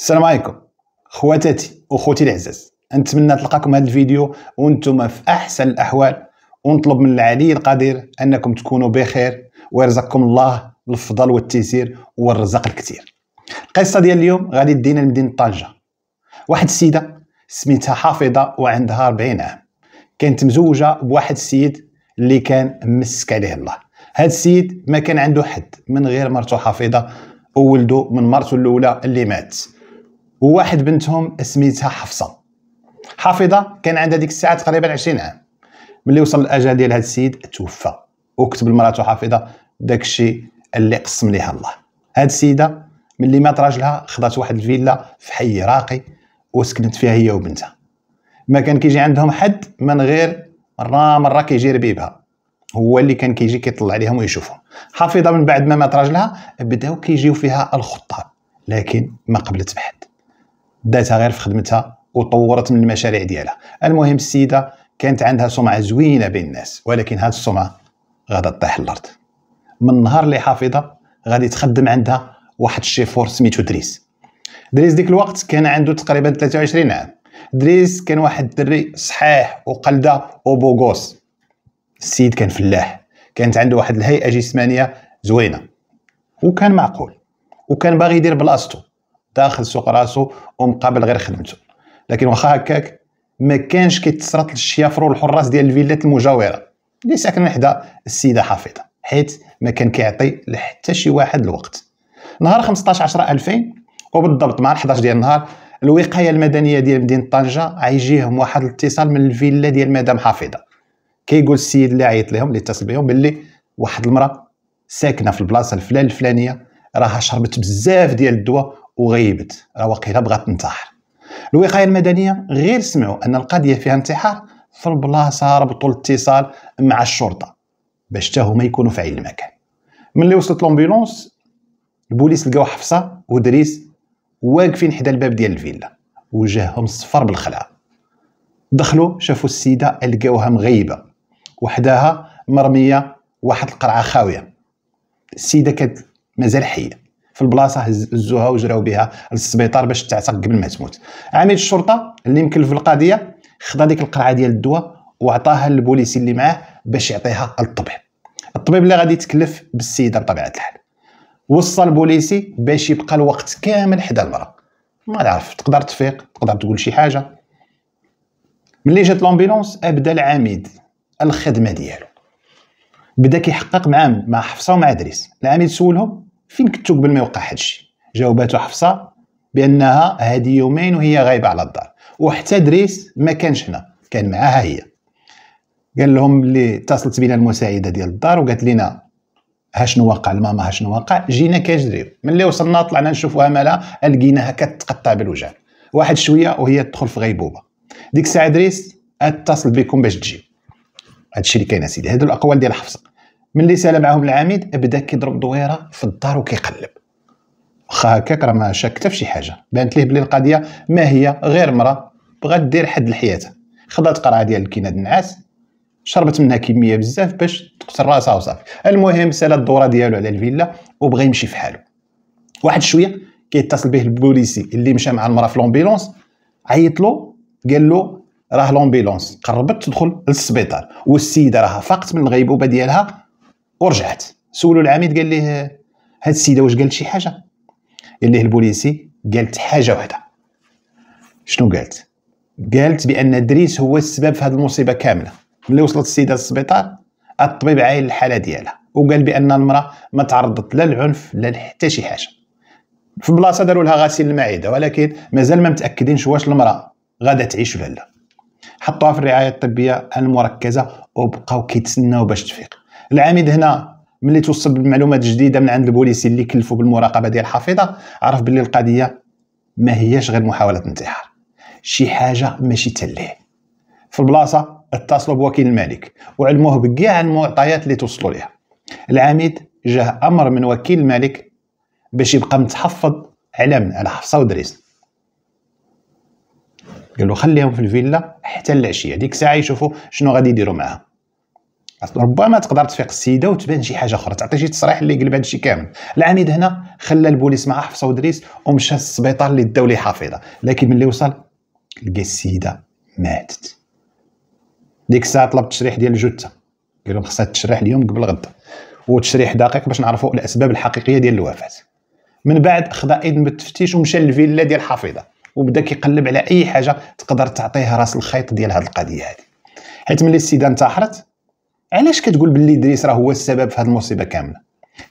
السلام عليكم خواتاتي وخوتي العزاز نتمنى تلقاكم هذا الفيديو وانتم في احسن الاحوال ونطلب من العلي القدير انكم تكونوا بخير ويرزقكم الله الفضل والتيسير والرزق الكثير القصه ديال اليوم غادي تدينا لمدينه طنجه واحد السيده سميتها حافظه وعندها 40 عام كانت مزوجه بواحد السيد اللي كان مسك عليه الله هذا السيد ما كان عنده حد من غير مرته حافظه وولده من مرته الاولى اللي مات وواحد بنتهم سميتها حفصه حافظه كان عندها ديك الساعه تقريبا 20 عام ملي وصل الاجل ديال هذا السيد توفى وكتب لمراته حافظه داكشي اللي قسم ليها الله هاد السيده ملي مات راجلها خدات واحد الفيلا في حي راقي وسكنت فيها هي وبنتها ما كان كيجي عندهم حد من غير مره مره كيجي ربيبها هو اللي كان كيجي كيطلع عليهم ويشوفهم حافظه من بعد ما مات راجلها بداو كيجيو فيها الخطاب لكن ما قبلت بحد داتها غير في خدمتها وطورت من المشاريع ديالها المهم السيده كانت عندها سمعه زوينه بين الناس ولكن هذه السمعه غادا تطيح الارض من النهار اللي حافظه غادي تخدم عندها واحد الشيفور سميتو دريس دريس ديك الوقت كان عنده تقريبا 23 عام دريس كان واحد الدري صحيح وقلده وبوغوس السيد كان فلاح كانت عنده واحد الهيئه جسمانيه زوينه وكان معقول وكان باغي يدير بلاصتو داخل سوق راسو ومقابل غير خدمته لكن واخا هكاك ما كانش كيتسرط الشيافرو الحراس ديال الفيلات المجاوره اللي ساكن حدا السيده حفيظه حيت ما كان كيعطي لحتى شي واحد الوقت نهار 15 10 2000 وبالضبط مع 11 ديال النهار الوقايه المدنيه ديال مدينه طنجه عيجيهم واحد الاتصال من الفيلا ديال مدام حفيظه كيقول السيد اللي عيط لهم اللي اتصل بهم باللي واحد المراه ساكنه في البلاصه الفلان الفلانيه راها شربت بزاف ديال الدواء وغيبت راه وقيله بغات تنتحر الوقايه المدنيه غير سمعوا ان القضيه فيها انتحار فالبلاصه ربطوا الاتصال مع الشرطه باش حتى هما يكونوا في عين المكان ملي وصلت لومبيلونس البوليس لقاو حفصه ودريس واقفين حدا الباب ديال الفيلا وجاههم صفر بالخلعه دخلوا شافوا السيده لقاوها مغيبه وحداها مرميه واحد القرعه خاويه السيده كانت مازال حيه في البلاصه هزوها وجراو بها للسبيطار باش تعتق قبل ما تموت عميد الشرطه اللي مكلف القضيه خدا ديك القرعه ديال الدواء وعطاها للبوليسي اللي معاه باش يعطيها للطبيب الطبيب اللي غادي يتكلف بالسيده بطبيعه الحال وصى البوليسي باش يبقى الوقت كامل حدا المراه ما عرف تقدر تفيق تقدر تقول شي حاجه ملي جات لومبيلونس ابدا العميد الخدمه ديالو بدا كيحقق مع مع حفصه ومع دريس العميد سولهم فين كنتو قبل ما يوقع هادشي جاوباتو حفصه بانها هذه يومين وهي غايبه على الدار وحتى دريس ما كانش هنا كان معاها هي قال لهم اللي اتصلت بنا المساعده ديال الدار وقالت لنا ها شنو واقع لماما ها شنو واقع جينا من ملي وصلنا طلعنا نشوفوها مالها لقيناها كتقطع بالوجه واحد شويه وهي تدخل في غيبوبه ديك الساعه دريس اتصل بكم باش تجي هادشي اللي كاين اسيدي هادو الاقوال ديال حفصه ملي سال معاهم العميد بدا كيضرب دويره في الدار وكيقلب واخا هكاك راه ما شاك حتى فشي حاجه بانت ليه بلي القضيه ما هي غير مرا بغات دير حد لحياتها خدات قرعه ديال الكيناد النعاس شربت منها كميه بزاف باش تقتل راسها وصافي المهم سال الدوره ديالو على الفيلا وبغى يمشي في حاله واحد شويه كيتصل به البوليسي اللي مشى مع المراه في لومبيلونس عيط له قال له راه لومبيلونس قربت تدخل للسبيطار والسيده راها فاقت من الغيبوبه ديالها ورجعت سولو العميد قال ليه هاد السيده واش قالت شي حاجه قال ليه البوليسي قالت حاجه واحده شنو قالت قالت بان ادريس هو السبب في هذه المصيبه كامله ملي وصلت السيده للسبيطار الطبيب عاين الحاله ديالها وقال بان المراه ما تعرضت لا للعنف لا لحتى شي حاجه في بلاصه داروا لها غسيل المعده ولكن مازال ما متاكدينش واش المراه غادا تعيش ولا لا حطوها في الرعايه الطبيه المركزه وبقاو كيتسناو باش تفيق العميد هنا ملي توصل بمعلومات جديده من عند البوليسي اللي كلفوا بالمراقبه ديال الحافظه عرف باللي القضيه ما هياش غير محاوله انتحار شي حاجه ماشي تلهي في البلاصه اتصلوا بوكيل الملك وعلموه بكاع المعطيات اللي توصلوا ليها العميد جاه امر من وكيل الملك باش يبقى متحفظ على من على حفصه ودريس قالوا خليهم في الفيلا حتى العشيه ديك الساعه يشوفوا شنو غادي يديروا معاها ربما تقدر تفيق السيده وتبان شي حاجه اخرى تعطي شي تصريح اللي يقلب هادشي كامل العميد هنا خلى البوليس معاه حفصه ودريس ومشى للسبيطار اللي داو ليه حافظه لكن ملي وصل لقى السيده ماتت ديك الساعه طلب التشريح ديال الجثه قال لهم خصها تشريح اليوم قبل غدا وتشريح دقيق باش نعرفوا الاسباب الحقيقيه ديال الوفاه من بعد خدا اذن بالتفتيش ومشى للفيلا ديال حفيظه وبدا كيقلب على اي حاجه تقدر تعطيه راس الخيط ديال هاد القضيه هذه حيت ملي السيده انتحرت علاش كتقول باللي ادريس راه هو السبب في هذه المصيبه كامله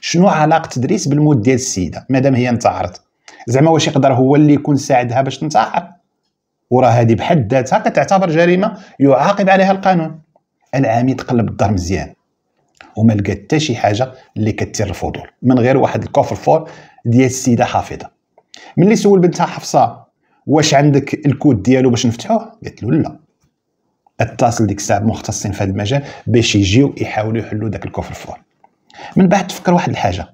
شنو علاقه ادريس بالموت ديال السيده مادام هي انتحرت زعما واش يقدر هو اللي يكون ساعدها باش تنتحر وراه هذه بحد ذاتها كتعتبر جريمه يعاقب عليها القانون العميد قلب الدار مزيان وما لقى حتى شي حاجه اللي كتثير الفضول من غير واحد الكوفر فور ديال السيده حافظه ملي سول بنتها حفصه واش عندك الكود ديالو باش نفتحوه قالت له لا اتصل ديك الساعه بمختصين في هذا المجال باش يجيو يحاولوا يحلوا داك الكفر فور من بعد تفكر واحد الحاجه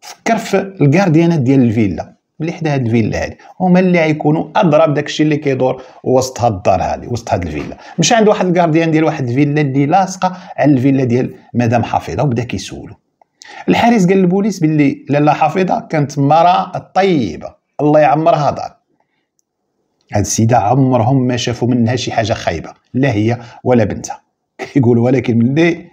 فكر في الكارديانات ديال الفيلا اللي حدا هاد الفيلا هادي هما اللي غيكونوا اضرب داكشي اللي كيدور وسط هاد الدار هادي وسط هاد الفيلا مش عند واحد الكارديان ديال واحد الفيلا اللي لاصقه على الفيلا ديال مدام حفيظه وبدا كيسولو الحارس قال للبوليس باللي لاله حفيظه كانت مرا طيبه الله يعمرها دار هاد السيده عمرهم ما شافوا منها شي حاجه خايبه لا هي ولا بنتها كيقولوا ولكن ملي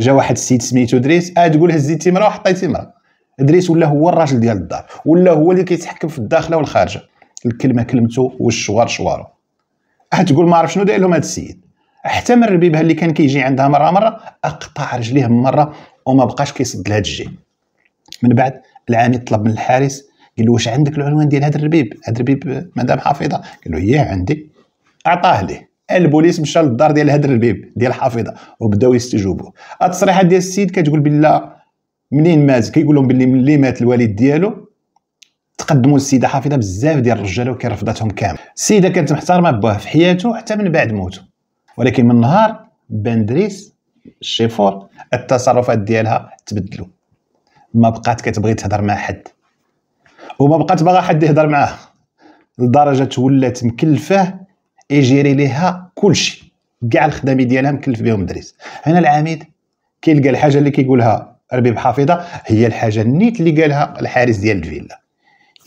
جا واحد السيد سميتو دريس اه تقول هزيتي مرا وحطيتي مرا دريس ولا هو الراجل ديال الدار ولا هو اللي كيتحكم في الداخله والخارجه الكلمه كلمته والشوار شوارو اه تقول ما عرف شنو داير لهم هاد السيد حتى من ربيبها اللي كان كيجي عندها مره مره اقطع رجليه مره وما بقاش كيصد لهاد الجي من بعد العامل طلب من الحارس قال له واش عندك العنوان ديال هذا الربيب هذا الربيب مدام حافظه قال له ايه عندي اعطاه ليه البوليس مشى للدار ديال هذا الربيب ديال حفيظه وبداو يستجوبوه التصريحات ديال السيد كتقول بالله منين مات كيقول لهم باللي ملي مات الوالد ديالو تقدموا للسيده حافظه بزاف ديال الرجال وكان رفضتهم كامل السيده كانت محترمه باه في حياته حتى من بعد موته ولكن من نهار بندريس الشيفور التصرفات ديالها تبدلوا ما بقات كتبغي تهضر مع حد وما بقات باغا حد يهضر معاه لدرجه ولات مكلفه يجيري ليها كلشي كاع الخدامي ديالها مكلف بهم دريس هنا العميد كيلقى الحاجه اللي كيقولها ربيب حافظه هي الحاجه النيت اللي قالها الحارس ديال الفيلا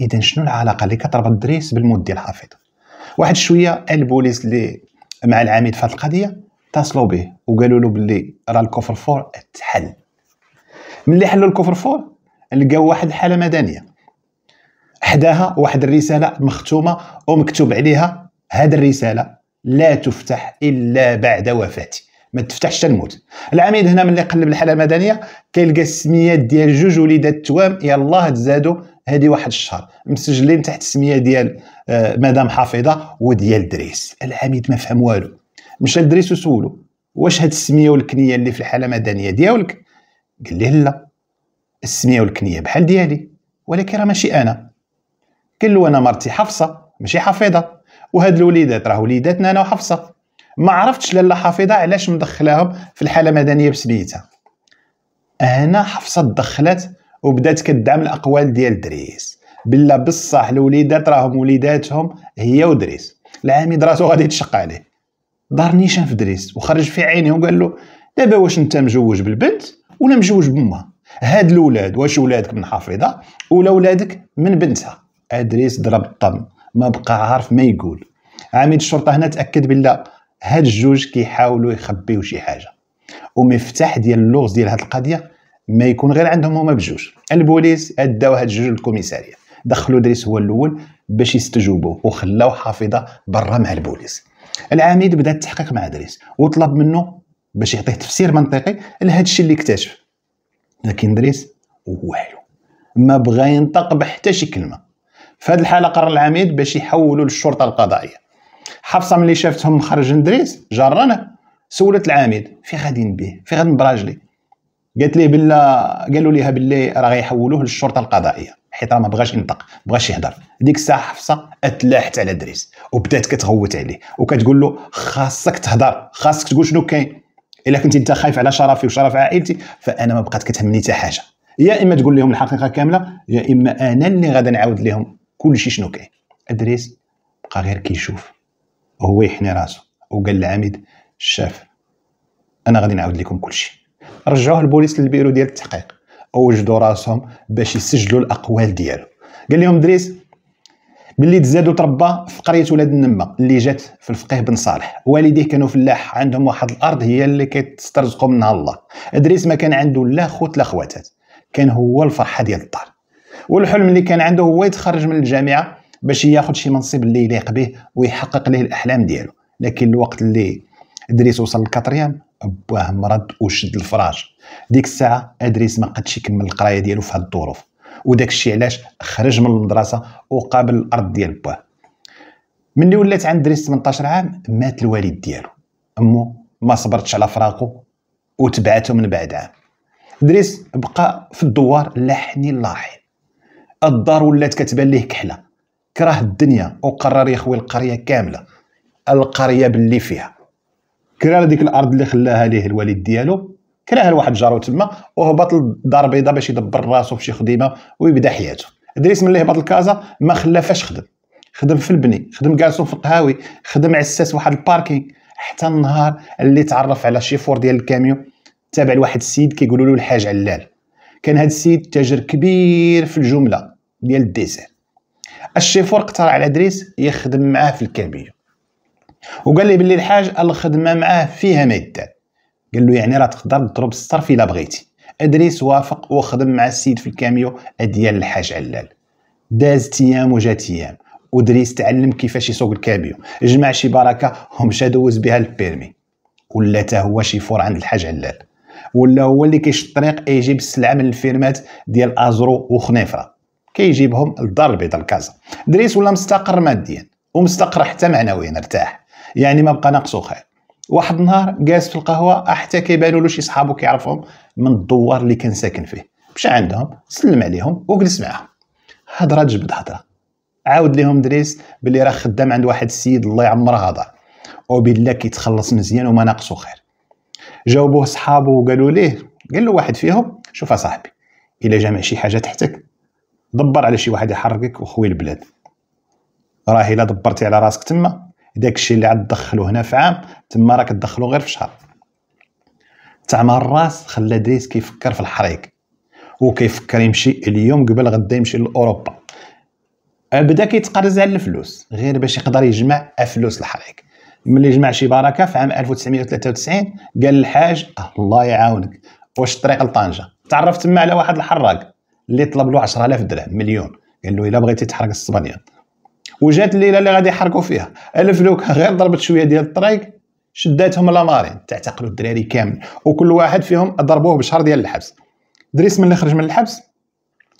اذا شنو العلاقه اللي كتربط الدريس بالمود ديال حافظه واحد شويه البوليس اللي مع العميد في هذه القضيه اتصلوا به وقالوا له باللي راه الكفر فور تحل ملي حلوا الكفر فور لقاو واحد الحاله مدنيه حداها واحد الرساله مختومه ومكتوب عليها هذه الرساله لا تفتح الا بعد وفاتي ما تفتحش تنموت العميد هنا ملي قلب الحاله المدنيه كيلقى السميات ديال جوج وليدات التوام يلاه تزادوا هذه واحد الشهر مسجلين تحت السميه ديال آه، مدام حافظه وديال دريس العميد ما فهم والو مشى لدريس وسولو واش هاد السميه والكنيه اللي في الحاله المدنيه ديالك قال لي لا السميه والكنيه بحال ديالي ولكن راه ماشي انا كل وانا انا مرتي حفصه ماشي حفيظه وهاد الوليدات راه وليداتنا انا وحفصه ما عرفتش لاله حفيظه علاش مدخلاهم في الحاله المدنيه بسميتها هنا حفصه تدخلت وبدات كدعم الاقوال ديال دريس بالله بصح الوليدات راهم وليداتهم هي ودريس العامي دراسو غادي تشق عليه دار نيشان في دريس وخرج في عينيه وقال له دابا واش انت مجوج بالبنت ولا مجوج بامها هاد الولاد واش ولادك من حفيظه ولا ولادك من بنتها ادريس ضرب الطم ما بقى عارف ما يقول عميد الشرطه هنا تاكد بلا هاد الجوج كيحاولوا يخبيو شي حاجه ومفتاح ديال اللغز ديال هاد القضيه ما يكون غير عندهم هما بجوج البوليس اداو هاد الجوج للكوميساريه دخلوا ادريس هو الاول باش يستجوبوه وخلاو حافظه برا مع البوليس العميد بدا التحقيق مع ادريس وطلب منه باش يعطيه تفسير منطقي لهادشي الشيء اللي اكتشف لكن ادريس والو ما بغى ينطق بحتى شي كلمه في هذه الحاله قرر العميد باش يحولوا للشرطه القضائيه حفصه ملي شافتهم خرج ندريس جرانه سولت العميد في غادي نبيه في غادي نبراجلي قالت ليه بلا قالوا ليها باللي راه غيحولوه للشرطه القضائيه حيت راه ما بغاش ينطق بغاش يهضر ديك الساعه حفصه اتلاحت على دريس وبدات كتغوت عليه وكتقول له خاصك تهضر خاصك تقول شنو كاين الا كنت انت خايف على شرفي وشرف عائلتي فانا ما بقات كتهمني حتى حاجه يا اما تقول لهم الحقيقه كامله يا اما انا اللي غادي نعاود لهم كلشي شنو كاين ادريس بقى غير كيشوف هو يحني راسو وقال لعميد الشاف انا غادي نعاود لكم كلشي رجعوه البوليس للبيرو ديال التحقيق وجدوا راسهم باش يسجلوا الاقوال ديالو قال لهم ادريس باللي تزاد وتربى في قريه ولاد النمه اللي جات في الفقيه بن صالح والديه كانوا فلاح عندهم واحد الارض هي اللي كتسترزقوا منها الله ادريس ما كان عنده لا خوت لا خواتات كان هو الفرحه ديال الدار والحلم اللي كان عنده هو يتخرج من الجامعه باش ياخذ شي منصب اللي يليق به ويحقق له الاحلام ديالو لكن الوقت اللي ادريس وصل للكاتريام باه مرض وشد الفراج ديك الساعه ادريس ما قدش يكمل القرايه ديالو في هاد الظروف وداك الشيء علاش خرج من المدرسه وقابل الارض ديال باه ملي ولات عند ادريس 18 عام مات الوالد ديالو امو ما صبرتش على فراقو وتبعته من بعد عام ادريس بقى في الدوار لا لاحن لا حين الدار ولات كتبان ليه كحله كره الدنيا وقرر يخوي القريه كامله القريه باللي فيها كره ديك الارض اللي خلاها ليه الوالد ديالو كراها لواحد جارو تما وهبط للدار البيضاء باش يدبر راسو فشي خديمه ويبدا حياته ادريس من اللي هبط لكازا ما خلا فاش خدم خدم في البني خدم كالسون في القهاوي خدم عساس واحد الباركينغ حتى النهار اللي تعرف على شيفور ديال الكاميو تابع لواحد السيد كيقولوا له الحاج علال كان هذا السيد تاجر كبير في الجمله ديال الديسير الشيفور اقترح على ادريس يخدم معاه في الكابينه وقال لي بلي الحاج الخدمه معاه فيها ما يدار قال له يعني راه تقدر تضرب الصرف الا بغيتي ادريس وافق وخدم مع السيد في الكاميو ديال الحاج علال دازت ايام وجات ايام ودريس تعلم كيفاش يسوق الكابيو جمع شي بركه ومشى دوز بها البيرمي ولا تا هو شي فور عند الحاج علال ولا هو اللي كيشط الطريق يجيب السلعه من الفيرمات ديال ازرو وخنيفره كيجيبهم للدار البيضاء لكازا دريس ولا مستقر ماديا ومستقر حتى معنويا ارتاح يعني ما بقى ناقصو خير واحد النهار جالس في القهوه حتى كيبانوا له شي صحابو كيعرفهم من الدوار اللي كان ساكن فيه مشى عندهم سلم عليهم وجلس معاهم هضره جبد هضره عاود لهم دريس بلي راه خدام عند واحد السيد الله يعمره هذا وبالله كيتخلص مزيان وما ناقصو خير جاوبوه صحابو وقالوا ليه قال له واحد فيهم شوف صاحبي الا جمع شي حاجه تحتك دبر على شي واحد يحركك وخوي البلاد راهي الا دبرتي على راسك تما داك الشيء اللي عاد تدخلو هنا في عام تما راك تدخلو غير في شهر تاع الراس خلى دريس كيفكر في الحريق وكيفكر يمشي اليوم قبل غدا يمشي لاوروبا بدا كيتقرز على الفلوس غير باش يقدر يجمع فلوس الحريق ملي جمع شي بركه في عام 1993 قال الحاج آه، الله يعاونك واش الطريق لطنجه تعرفت تما على واحد الحراق اللي طلب له 10000 درهم مليون قال له الا بغيتي تحرق اسبانيا وجات الليله اللي غادي يحرقوا فيها الفلوكه غير ضربت شويه ديال الطريق شداتهم لا مارين تعتقلوا الدراري كامل وكل واحد فيهم ضربوه بشهر ديال الحبس دريس من اللي خرج من الحبس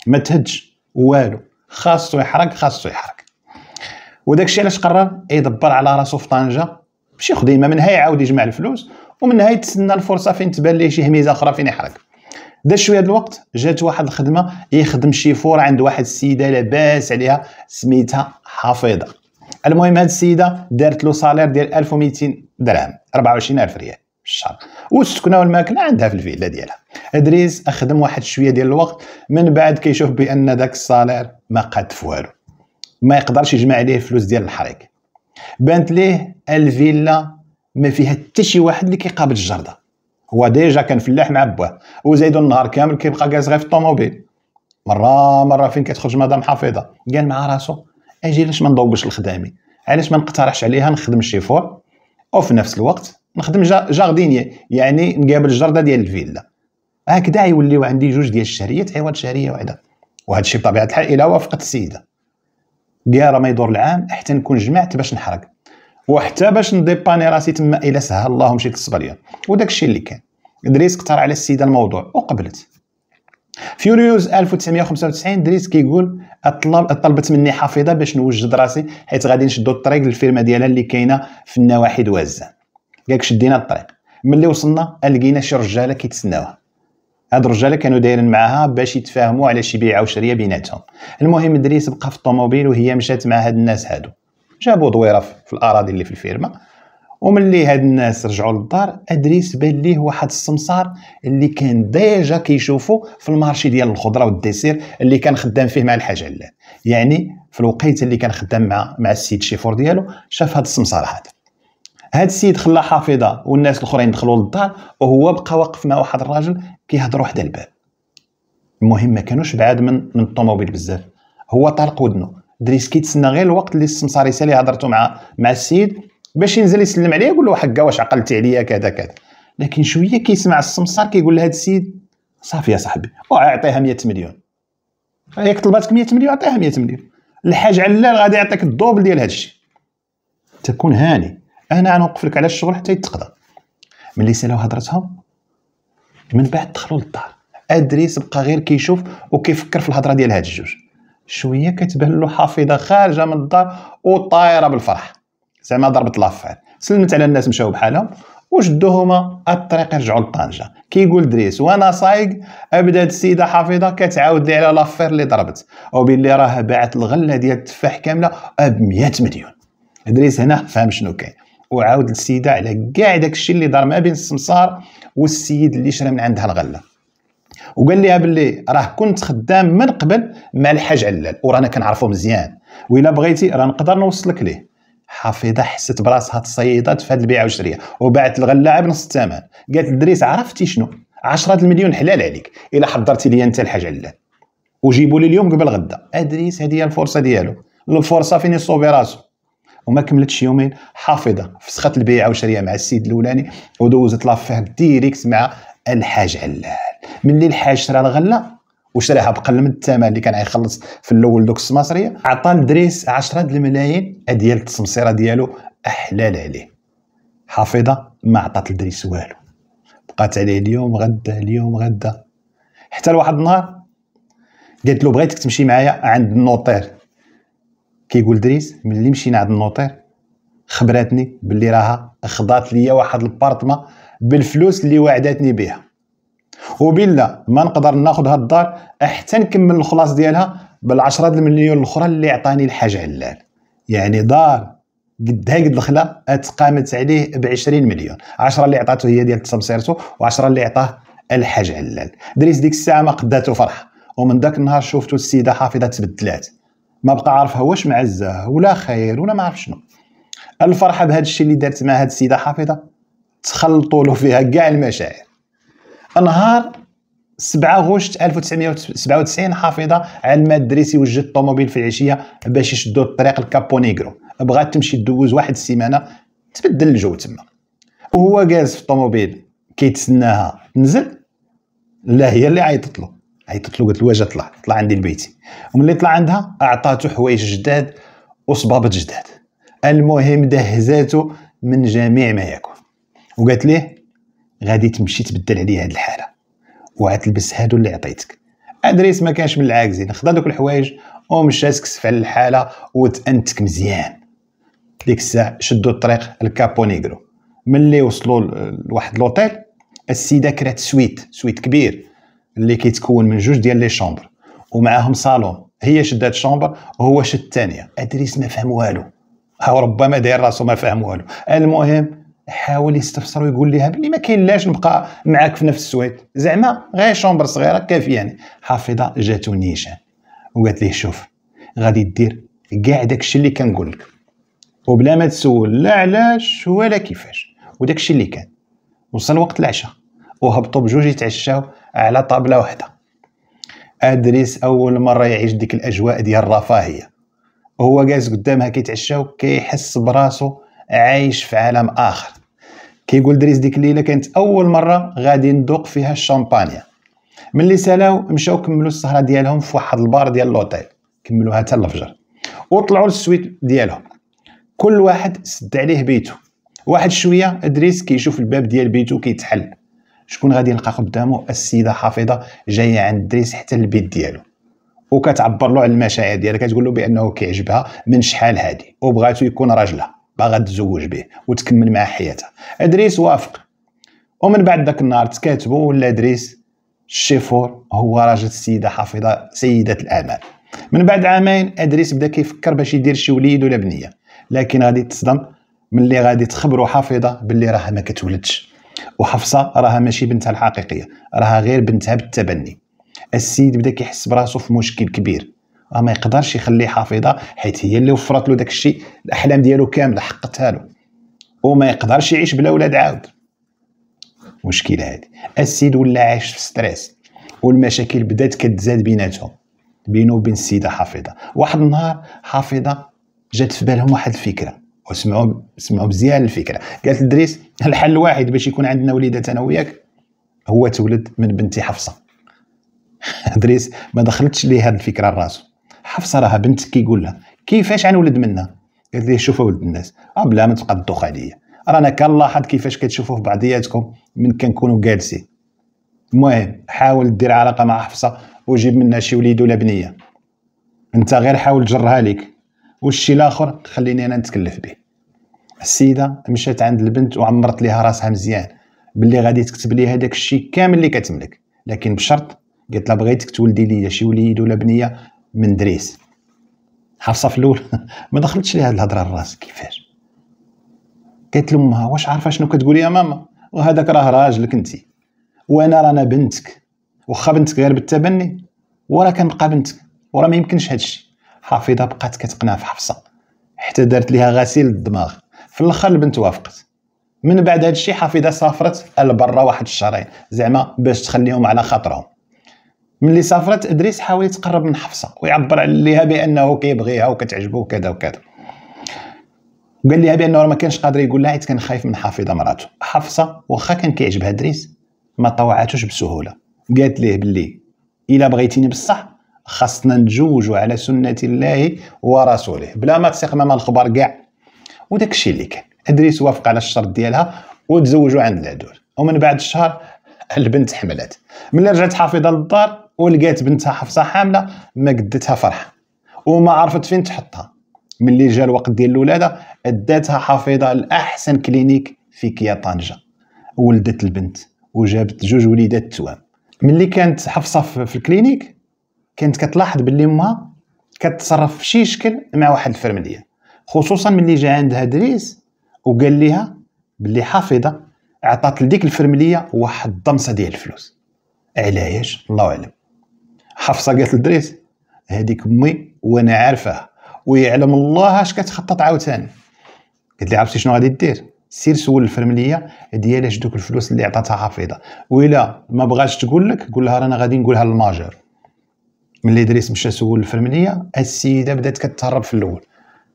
ما تهدش والو خاصو يحرق خاصو يحرق وداكشي علاش قرر يدبر إيه، على راسو في طنجه ياخذ من منها يعاود يجمع الفلوس ومنها يتسنى الفرصه فين تبان ليه شي هميزه اخرى فين يحرق دا شويه الوقت جات واحد الخدمه يخدم شي فور عند واحد السيده لاباس عليها سميتها حفيظه المهم هاد السيده دارت له صالير ديال 1200 درهم 24000 ريال في الشهر والسكنه والماكله عندها في الفيلا ديالها ادريس اخدم واحد شويه ديال الوقت من بعد كيشوف بان داك الصالير ما قاد في والو ما يقدرش يجمع عليه فلوس ديال الحريق بانت ليه الفيلا ما فيها حتى شي واحد اللي كيقابل الجرده هو ديجا كان فلاح مع باه وزايد النهار كامل كيبقى جالس غير في الطوموبيل مره مره فين كتخرج مدام حفيظه قال مع راسو اجي علاش ما نضوبش لخدامي علاش ما نقترحش عليها نخدم شيفور وفي نفس الوقت نخدم جاردينيي يعني نقابل الجرده ديال الفيلا هكذا يوليو عندي جوج ديال الشهريات عوض شهريه واحده وهذا الشيء بطبيعه الحال الا وافقت السيده قال ما يدور العام حتى نكون جمعت باش نحرق وحتى باش نديباني راسي تما الى سهل الله مشيت للصبرية وداك الشيء اللي كان دريس اقترح على السيده الموضوع وقبلت فيوريوز 1995 دريس كيقول الطلب طلبت مني حافظه باش نوجد راسي حيت غادي نشدو الطريق للفيرما ديالها اللي كاينه في النواحي دوازان قالك شدينا الطريق ملي وصلنا لقينا شي رجاله كيتسناوها هاد الرجاله كانوا دايرين معاها باش يتفاهموا على شي بيعه وشريه بيناتهم المهم دريس بقى في الطوموبيل وهي مشات مع هاد الناس هادو جابوا دويره في الاراضي اللي في الفيرما وملي هاد الناس رجعوا للدار ادريس بان ليه واحد السمسار اللي كان ديجا كيشوفو في المارشي ديال الخضره والديسير اللي كان خدام فيه مع الحاج علان يعني في الوقيت اللي كان خدام مع مع السيد شيفور ديالو شاف هاد السمسار هذا هاد السيد خلى حافظه والناس الاخرين دخلوا للدار وهو بقى واقف مع واحد الراجل كيهضروا حدا الباب المهم ما كانوش بعاد من من الطوموبيل بزاف هو طرق ودنو دريس كيتسنى غير الوقت اللي السمساري سالي هضرته مع مع السيد باش ينزل يسلم عليه يقول له حكا واش عقلتي عليا كذا كذا لكن شويه كيسمع السمسار كيقول لهذا السيد صافي يا صاحبي وعطيها 100 مليون هيك طلباتك 100 مليون عطيها 100 مليون الحاج علال غادي يعطيك الدوبل ديال هذا الشيء تكون هاني انا غنوقف لك على الشغل حتى يتقضى ملي سالاو هضرتهم من بعد دخلوا للدار ادريس بقى غير كيشوف وكيفكر في الهضره ديال هاد الجوج شويه كتبان له حافظه خارجه من الدار وطايره بالفرح زعما ضربت لافير سلمت على الناس مشاو بحالهم وشدو هما الطريق يرجعوا لطنجه كيقول دريس وانا صايق ابدات السيده حافظه كتعاود لي على لافير اللي ضربت وباللي راه باعت الغله ديال التفاح كامله ب 100 مليون دريس هنا فهم شنو كاين وعاود السيده على كاع داكشي اللي دار ما بين السمسار والسيد اللي شرا من عندها الغله وقال لها باللي راه كنت خدام من قبل مع الحاج علال ورانا كنعرفو مزيان وإلا بغيتي راه نقدر نوصلك ليه حفيظه حست براسها تصيدت في هاد البيعه وشريها وباعت الغلاعه بنص الثمن قالت لدريس عرفتي شنو 10 المليون حلال عليك الا حضرتي لي انت الحاج علال وجيبوا لي اليوم قبل غدا ادريس إيه هذه هي الفرصه ديالو الفرصه فين يصوبي راسو وما كملتش يومين حافظه فسخت البيعه وشريها مع السيد الاولاني ودوزت لافير ديريكت مع الحاج علال ملي الحاج شرا الغله وشراها بقل من الثمن اللي كان غيخلص في الاول دوك السماصريه عطى لدريس 10 الملايين ديال التسمصيره ديالو احلال عليه حافظه ما عطات لدريس والو بقات عليه اليوم غدا اليوم غدا حتى لواحد النهار قالت له بغيتك تمشي معايا عند النوطير كيقول دريس ملي مشينا عند النوطير خبراتني باللي راها خضات ليا واحد البارطما بالفلوس اللي وعدتني بها وبلا ما نقدر ناخذ هاد الدار حتى نكمل الخلاص ديالها بالعشرة د المليون الاخرى اللي عطاني الحاج علال يعني دار قدها قد الخلا اتقامت عليه ب 20 مليون 10 اللي عطاته هي ديال تسمسيرتو و10 اللي عطاه الحاج علال دريس ديك الساعه ما قداته فرحه ومن ذاك النهار شفتو السيده حافظه تبدلات ما بقى عارفها واش معزه ولا خير ولا ما عارف شنو الفرحه بهذا الشيء اللي دارت مع هاد السيده حافظه تخلطوا له فيها كاع المشاعر نهار 7 غشت 1997 حافظه على الدريسي وجد الطوموبيل في العشيه باش يشدوا الطريق لكابو نيغرو بغات تمشي دوز واحد السيمانه تبدل الجو تما وهو جالس في الطوموبيل كيتسناها تنزل لا هي اللي عيطت له عيطت له قالت له واجا طلع طلع عندي لبيتي وملي طلع عندها عطاتو حوايج جداد وصبابط جداد المهم دهزاتو من جميع ما يكون وقالت ليه غادي تمشي تبدل عليا هاد الحاله وغتلبس هادو اللي عطيتك ادريس ما كانش من العاجزين يعني خدا دوك الحوايج ومشى سكسف على الحاله وتانتك مزيان ديك الساعه شدوا الطريق الكابو نيغرو ملي وصلوا لواحد لوطيل السيده كرات سويت سويت كبير اللي كيتكون من جوج ديال لي شومبر ومعاهم صالون هي شدات شومبر وهو شد الثانيه ادريس ما فهم والو او ربما داير راسو ما فهم والو المهم حاول يستفسر ويقول لها بلي ما كاين لاش نبقى معاك في نفس السويت زعما غير شومبر صغيره كافيه يعني حافظه جاتو نيشان وقالت ليه شوف غادي دير كاع داكشي اللي كنقول لك وبلا ما تسول لا علاش ولا كيفاش وداكشي اللي كان وصل وقت العشاء وهبطوا بجوج يتعشاو على طابله واحده ادريس اول مره يعيش ديك الاجواء ديال الرفاهيه وهو جالس قدامها كيتعشاو كيحس براسو عايش في عالم اخر كيقول دريس ديك الليله كانت اول مره غادي ندوق فيها الشامبانيا ملي سالاو مشاو كملوا السهره ديالهم في واحد البار ديال لوطيل كملوها حتى الفجر وطلعوا للسويت ديالهم كل واحد سد عليه بيته واحد شويه ادريس كيشوف الباب ديال بيته كيتحل شكون غادي يلقى قدامه السيده حافظه جايه عند دريس حتى البيت ديالو وكتعبر له على المشاعر ديالها كتقول له بانه كيعجبها من شحال هادي وبغاتو يكون راجلها باغا تزوج به وتكمل مع حياتها ادريس وافق ومن بعد ذاك النهار تكاتبوا ولا ادريس الشيفور هو راجل السيده حافظه سيده الاعمال من بعد عامين ادريس بدا كيفكر باش يدير شي وليد ولا بنيه لكن غادي تصدم ملي غادي تخبروا حافظه باللي راها ما كتولدش وحفصه راها ماشي بنتها الحقيقيه راها غير بنتها بالتبني السيد بدا كيحس براسو في مشكل كبير راه ما يقدرش يخليه حافظه حيت هي اللي وفرت له داك الشيء الاحلام ديالو كامله حققتها له وما يقدرش يعيش بلا ولاد عاود مشكله هذه السيد ولا عايش في ستريس والمشاكل بدات كتزاد بيناتهم بينه وبين السيده حافظه واحد النهار حافظه جات في بالهم واحد الفكره وسمعوا سمعوا مزيان الفكره قالت لدريس الحل الواحد باش يكون عندنا وليدات انا وياك هو تولد من بنتي حفصه دريس ما دخلتش ليه هذه الفكره لراسو حفصه راها بنتك كيقول لها كيفاش غنولد منها قالت ليه شوف ولد الناس اه بلا ما تبقى تدوخ عليا رانا كنلاحظ كيفاش كتشوفوا في بعضياتكم من كنكونوا جالسين المهم حاول دير علاقه مع حفصه وجيب منها شي وليد ولا بنيه انت غير حاول تجرها ليك والشي الاخر خليني انا نتكلف به السيده مشات عند البنت وعمرت ليها راسها مزيان باللي غادي تكتب ليها داك الشيء كامل اللي كتملك لكن بشرط قالت لها بغيتك تولدي ليا شي وليد ولا بنيه من دريس حفصه في الاول ما دخلتش لي هذه الهضره الراس كيفاش قالت لامها واش عارفه شنو كتقولي يا ماما وهذاك راه راجلك انت وانا رانا بنتك واخا بنتك غير بالتبني ورا كنبقى بنتك ورا ما يمكنش هادشي حفيظه بقات كتقنع في حفصه حتى دارت ليها غسيل الدماغ في الاخر البنت وافقت من بعد هادشي حفيظه سافرت لبرا واحد الشهرين زعما باش تخليهم على خاطرهم ملي سافرت ادريس حاول يتقرب من حفصه ويعبر عليها بانه كيبغيها وكتعجبه وكذا وكذا وقال لها بانه ما كانش قادر يقول لها حيت كان خايف من حفيظه مراته حفصه واخا كان كيعجبها ادريس ما طوعاتوش بسهوله قالت ليه بلي الا بغيتيني بصح خاصنا نتزوجوا على سنه الله ورسوله بلا ما تسيق ماما الخبر كاع وداك الشيء اللي كان ادريس وافق على الشرط ديالها وتزوجوا عند العدول ومن بعد الشهر البنت حملت ملي رجعت حافظه للدار ولقات بنتها حفصه حامله ما قدتها فرحه وما عرفت فين تحطها ملي جا الوقت ديال الولاده اداتها حفيظه لاحسن كلينيك في كيا طنجه ولدت البنت وجابت جوج وليدات توام ملي كانت حفصه في الكلينيك كانت كتلاحظ باللي امها كتصرف في شي شكل مع واحد الفرمليه خصوصا ملي جا عندها دريس وقال ليها باللي حافظه عطات لديك الفرمليه واحد الضمسه ديال الفلوس علاش الله اعلم حفصه قالت لدريس هذيك امي وانا عارفه ويعلم الله اش كتخطط عاوتاني قالت لي عرفتي شنو غادي دير سير سول الفرمليه ديال اش دوك الفلوس اللي عطاتها حفيظه ويلا ما بغاش تقول لك قول لها رانا غادي نقولها للماجر ملي دريس مشى سول الفرمليه السيده بدات كتهرب في الاول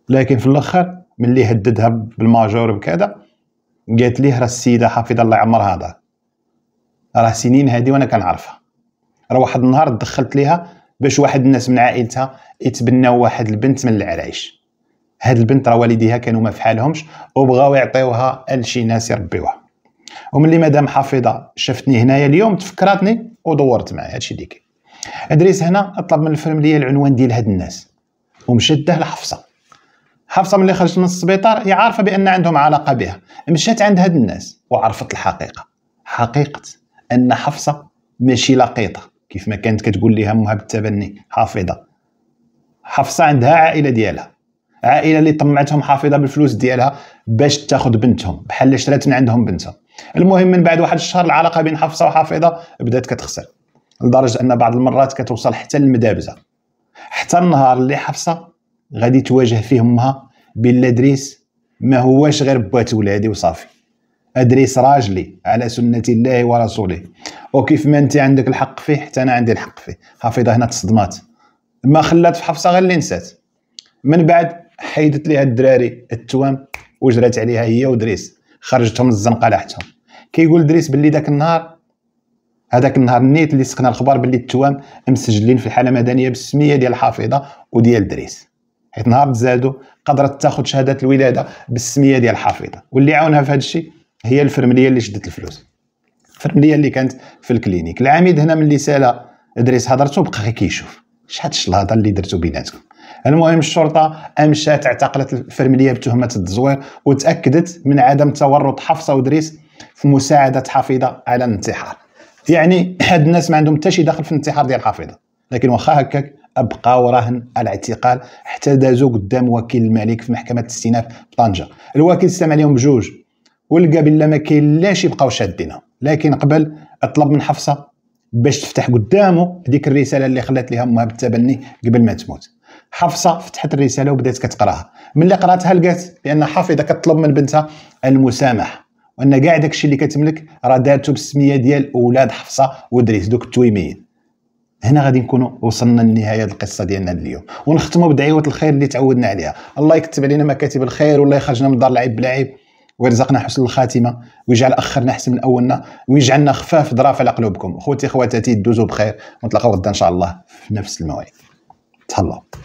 لكن في الاخر ملي هددها بالماجور بكذا قالت ليه راه السيده حفيظه الله يعمرها دار راه سنين هادي وانا كنعرفها راه واحد النهار دخلت ليها باش واحد الناس من عائلتها يتبناو واحد البنت من العرايش هاد البنت راه والديها كانوا ما فحالهمش وبغاو يعطيوها لشي ناس يربيوها وملي مدام حفيظه شافتني هنايا اليوم تفكراتني ودورت معايا هادشي اللي كاين ادريس هنا طلب من ليا العنوان ديال هاد الناس ومشده لحفصه حفصه ملي خرجت من السبيطار هي عارفه بان عندهم علاقه بها مشات عند هاد الناس وعرفت الحقيقه حقيقه ان حفصه ماشي لقيطه كيف ما كانت كتقول ليها امها بالتبني حافظه حفصه عندها عائله ديالها عائله اللي طمعتهم حافظه بالفلوس ديالها باش تاخذ بنتهم بحال اللي شرات من عندهم بنتهم المهم من بعد واحد الشهر العلاقه بين حفصه وحافظه بدات كتخسر لدرجه ان بعض المرات كتوصل حتى للمدابزه حتى النهار اللي حفصه غادي تواجه فيه امها بلا دريس ما هواش غير بات ولادي وصافي ادريس راجلي على سنه الله ورسوله وكيف ما انت عندك الحق فيه حتى انا عندي الحق فيه حفيظه هنا تصدمات ما خلات في حفصه غير اللي نسات من بعد حيدت ليها الدراري التوام وجرات عليها هي ودريس خرجتهم الزنقه لحتهم كيقول دريس باللي داك النهار هذاك النهار نيت اللي سقنا الخبر باللي التوام مسجلين في الحاله المدنيه بالسميه ديال حفيظه وديال دريس حيت نهار تزادوا قدرت تاخذ شهاده الولاده بالسميه ديال حفيظه واللي عاونها في هذا الشيء هي الفرمليه اللي شدت الفلوس الفرمليه اللي كانت في الكلينيك العميد هنا ملي سال ادريس هضرته بقى غير كيشوف شحال الشلاطه اللي درتو بيناتكم المهم الشرطه امشات اعتقلت الفرمليه بتهمه التزوير وتاكدت من عدم تورط حفصه ودريس في مساعده حفيظه على الانتحار يعني هاد الناس ما عندهم حتى شي دخل في الانتحار ديال حفيظه لكن واخا هكاك ابقى رهن الاعتقال حتى دازو قدام وكيل الملك في محكمه الاستئناف بطنجه الوكيل استمع لهم بجوج ولقى بلا ما كاين لا شي بقاو شادينها لكن قبل اطلب من حفصه باش تفتح قدامه هذيك الرساله اللي خلات لها امها بالتبني قبل ما تموت حفصه فتحت الرساله وبدات كتقراها ملي قراتها لقات بان حافظه كتطلب من بنتها المسامحه وان كاع داكشي اللي كتملك راه دارته بالسميه ديال اولاد حفصه ودريس دوك التويميين هنا غادي نكونوا وصلنا لنهايه القصه ديالنا اليوم ونختموا بدعوه الخير اللي تعودنا عليها الله يكتب علينا مكاتب الخير والله يخرجنا من دار العيب بالعيب ويرزقنا حسن الخاتمه ويجعل اخرنا احسن من اولنا ويجعلنا خفاف ظراف على قلوبكم خوتي خواتاتي دوزوا بخير ونتلاقاو غدا ان شاء الله في نفس الموعد تهلاو